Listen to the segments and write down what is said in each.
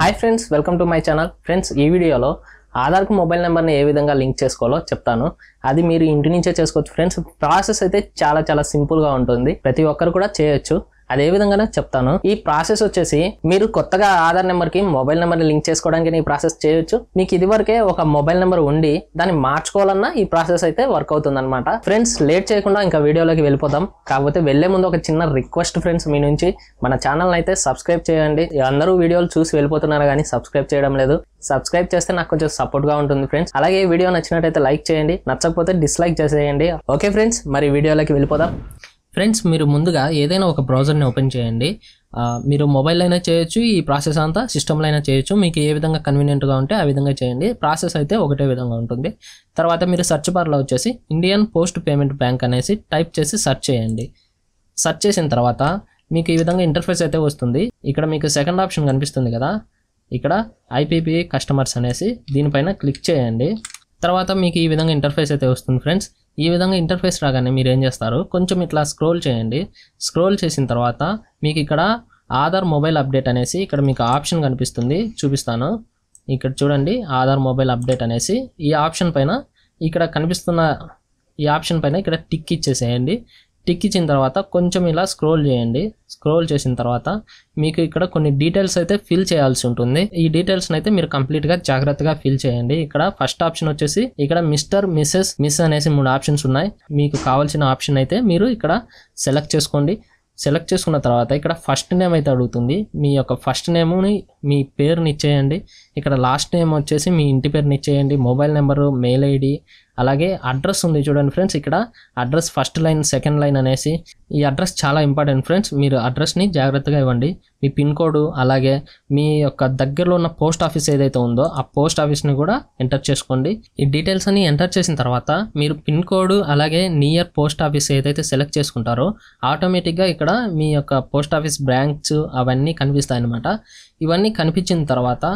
hi friends welcome to my channel friends ఈ వీడియోలో ఆధార్కు మొబైల్ నెంబర్ని ఏ విధంగా లింక్ చేసుకోవాలో చెప్తాను అది మీరు ఇంటి నుంచే చేసుకోవచ్చు ఫ్రెండ్స్ ప్రాసెస్ అయితే చాలా చాలా సింపుల్గా ఉంటుంది ప్రతి ఒక్కరు కూడా చేయొచ్చు అదే విధంగా చెప్తాను ఈ ప్రాసెస్ వచ్చేసి మీరు కొత్తగా ఆధార్ నెంబర్ కి మొబైల్ నెంబర్ లింక్ చేసుకోవడానికి ఈ ప్రాసెస్ చేయొచ్చు మీకు ఇది వరకే ఒక మొబైల్ నెంబర్ ఉండి దాన్ని మార్చుకోవాలన్నా ఈ ప్రాసెస్ అయితే వర్క్ అవుతుంది అనమాట ఫ్రెండ్స్ లేట్ చేయకుండా ఇంకా వీడియోలోకి వెళ్ళిపోతాం కాకపోతే వెళ్లే ముందు ఒక చిన్న రిక్వెస్ట్ ఫ్రెండ్స్ మీ నుంచి మన ఛానల్ అయితే సబ్స్క్రైబ్ చేయండి అందరూ వీడియోలు చూసి వెళ్ళిపోతున్నారు కానీ సబ్స్క్రైబ్ చేయడం లేదు సబ్స్క్రైబ్ చేస్తే నాకు కొంచెం సపోర్ట్ గా ఉంటుంది ఫ్రెండ్స్ అలాగే వీడియో నచ్చినట్టయితే లైక్ చేయండి నచ్చకపోతే డిస్లైక్ చేసేయండి ఓకే ఫ్రెండ్స్ మరి వీడియోలోకి వెళ్ళిపోదాం ఫ్రెండ్స్ మీరు ముందుగా ఏదైనా ఒక బ్రౌజర్ని ఓపెన్ చేయండి మీరు మొబైల్ అయినా చేయొచ్చు ఈ ప్రాసెస్ అంతా సిస్టమ్లో అయినా చేయొచ్చు మీకు ఏ విధంగా కన్వీనియంట్గా ఉంటే ఆ విధంగా చేయండి ప్రాసెస్ అయితే ఒకటే విధంగా ఉంటుంది తర్వాత మీరు సెర్చ్ బార్లో వచ్చేసి ఇండియన్ పోస్ట్ పేమెంట్ బ్యాంక్ అనేసి టైప్ చేసి సెర్చ్ చేయండి సెర్చ్ చేసిన తర్వాత మీకు ఈ విధంగా ఇంటర్ఫేస్ అయితే వస్తుంది ఇక్కడ మీకు సెకండ్ ఆప్షన్ కనిపిస్తుంది కదా ఇక్కడ ఐపీపీ కస్టమర్స్ అనేసి దీనిపైన క్లిక్ చేయండి తర్వాత మీకు ఈ విధంగా ఇంటర్ఫేస్ అయితే వస్తుంది ఫ్రెండ్స్ ఈ విధంగా ఇంటర్ఫేస్ రాగానే మీరు ఏం చేస్తారు కొంచెం ఇట్లా స్క్రోల్ చేయండి స్క్రోల్ చేసిన తర్వాత మీకు ఇక్కడ ఆధార్ మొబైల్ అప్డేట్ అనేసి ఇక్కడ మీకు ఆప్షన్ కనిపిస్తుంది చూపిస్తాను ఇక్కడ చూడండి ఆధార్ మొబైల్ అప్డేట్ అనేసి ఈ ఆప్షన్ పైన ఇక్కడ కనిపిస్తున్న ఈ ఆప్షన్ పైన ఇక్కడ టిక్ ఇచ్చేసేయండి టిక్ ఇచ్చిన తర్వాత కొంచెం ఇలా స్క్రోల్ చేయండి స్క్రోల్ చేసిన తర్వాత మీకు ఇక్కడ కొన్ని డీటెయిల్స్ అయితే ఫిల్ చేయాల్సి ఉంటుంది ఈ డీటెయిల్స్ని అయితే మీరు కంప్లీట్గా జాగ్రత్తగా ఫిల్ చేయండి ఇక్కడ ఫస్ట్ ఆప్షన్ వచ్చేసి ఇక్కడ మిస్టర్ మిస్సెస్ మిస్ అనేసి మూడు ఆప్షన్స్ ఉన్నాయి మీకు కావాల్సిన ఆప్షన్ అయితే మీరు ఇక్కడ సెలెక్ట్ చేసుకోండి సెలెక్ట్ చేసుకున్న తర్వాత ఇక్కడ ఫస్ట్ నేమ్ అయితే అడుగుతుంది మీ యొక్క ఫస్ట్ నేమ్ని మీ పేరుని ఇచ్చేయండి ఇక్కడ లాస్ట్ నేమ్ వచ్చేసి మీ ఇంటి పేరుని ఇచ్చేయండి మొబైల్ నెంబరు మెయిల్ ఐడి అలాగే అడ్రస్ ఉంది చూడండి ఫ్రెండ్స్ ఇక్కడ address first line second line అనేసి ఈ అడ్రస్ చాలా ఇంపార్టెంట్ ఫ్రెండ్స్ మీరు అడ్రస్ని జాగ్రత్తగా ఇవ్వండి మీ పిన్ కోడ్ అలాగే మీ యొక్క దగ్గరలో ఉన్న పోస్ట్ ఆఫీస్ ఏదైతే ఉందో ఆ పోస్ట్ ఆఫీస్ని కూడా ఎంటర్ చేసుకోండి ఈ డీటెయిల్స్ అన్ని ఎంటర్ చేసిన తర్వాత మీరు పిన్ కోడ్ అలాగే నియర్ పోస్ట్ ఆఫీస్ ఏదైతే సెలెక్ట్ చేసుకుంటారో ఆటోమేటిక్గా ఇక్కడ మీ యొక్క పోస్ట్ ఆఫీస్ బ్రాంచ్ అవన్నీ కనిపిస్తాయి అనమాట ఇవన్నీ కనిపించిన తర్వాత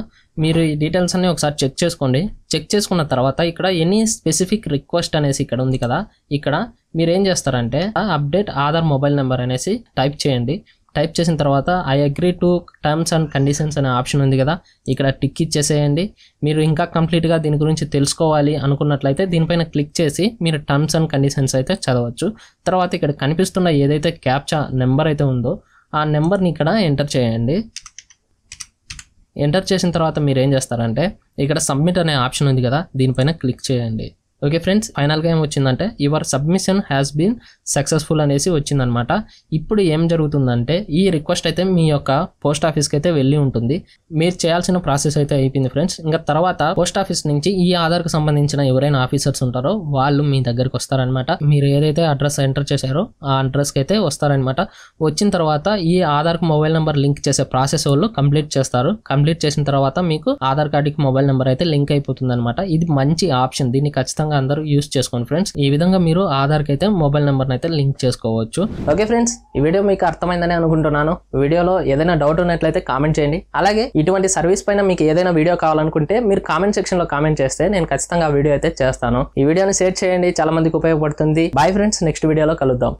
మీరు ఈ డీటెయిల్స్ అన్నీ ఒకసారి చెక్ చేసుకోండి చెక్ చేసుకున్న తర్వాత ఇక్కడ ఎనీ స్పెసిఫిక్ రిక్వెస్ట్ అనేసి ఇక్కడ ఉంది కదా ఇక్కడ మీరు ఏం చేస్తారంటే అప్డేట్ ఆధార్ మొబైల్ నెంబర్ అనేసి టైప్ చేయండి టైప్ చేసిన తర్వాత I agree to terms and conditions అనే ఆప్షన్ ఉంది కదా ఇక్కడ టిక్ ఇచ్చేసేయండి మీరు ఇంకా కంప్లీట్గా దీని గురించి తెలుసుకోవాలి అనుకున్నట్లయితే దీనిపైన క్లిక్ చేసి మీరు టర్మ్స్ అండ్ కండిషన్స్ అయితే చదవచ్చు తర్వాత ఇక్కడ కనిపిస్తున్న ఏదైతే క్యాప్చా నెంబర్ అయితే ఉందో ఆ నెంబర్ని ఇక్కడ ఎంటర్ చేయండి ఎంటర్ చేసిన తర్వాత మీరు ఏం చేస్తారంటే ఇక్కడ సబ్మిట్ అనే ఆప్షన్ ఉంది కదా దీనిపైన క్లిక్ చేయండి ఓకే ఫ్రెండ్స్ ఫైనల్గా ఏం వచ్చిందంటే your submission has been successful అనేసి వచ్చిందనమాట ఇప్పుడు ఏం జరుగుతుందంటే ఈ రిక్వెస్ట్ అయితే మీ యొక్క పోస్ట్ ఆఫీస్కి అయితే వెళ్ళి ఉంటుంది మీరు చేయాల్సిన ప్రాసెస్ అయితే అయిపోయింది ఫ్రెండ్స్ ఇంకా తర్వాత పోస్ట్ ఆఫీస్ నుంచి ఈ ఆధార్కు సంబంధించిన ఎవరైనా ఆఫీసర్స్ ఉంటారో వాళ్ళు మీ దగ్గరికి వస్తారనమాట మీరు ఏదైతే అడ్రస్ ఎంటర్ చేశారో ఆ అడ్రస్కి అయితే వస్తారనమాట వచ్చిన తర్వాత ఈ ఆధార్కు మొబైల్ నెంబర్ లింక్ చేసే ప్రాసెస్ వాళ్ళు కంప్లీట్ చేస్తారు కంప్లీట్ చేసిన తర్వాత మీకు ఆధార్ కార్డుకి మొబైల్ నెంబర్ అయితే లింక్ అయిపోతుంది ఇది మంచి ఆప్షన్ దీన్ని ఖచ్చితంగా ఖచ్చితంగా అందరూ యూస్ చేసుకోండి ఫ్రెండ్స్ ఈ విధంగా మీరు ఆధార్కి అయితే మొబైల్ నెంబర్ని అయితే లింక్ చేసుకోవచ్చు ఓకే ఫ్రెండ్స్ ఈ వీడియో మీకు అర్థమైందని అనుకుంటున్నాను వీడియోలో ఏదైనా డౌట్ ఉన్నట్లయితే కామెంట్ చేయండి అలాగే ఇటువంటి సర్వీస్ పైన మీకు ఏదైనా వీడియో కావాలనుకుంటే మీరు కామెంట్ సెక్షన్లో కామెంట్ చేస్తే నేను ఖచ్చితంగా వీడియో అయితే చేస్తాను ఈ వీడియోని షేర్ చేయండి చాలా మందికి ఉపయోగపడుతుంది బాయ్ ఫ్రెండ్స్ నెక్స్ట్ వీడియోలో కలుద్దాం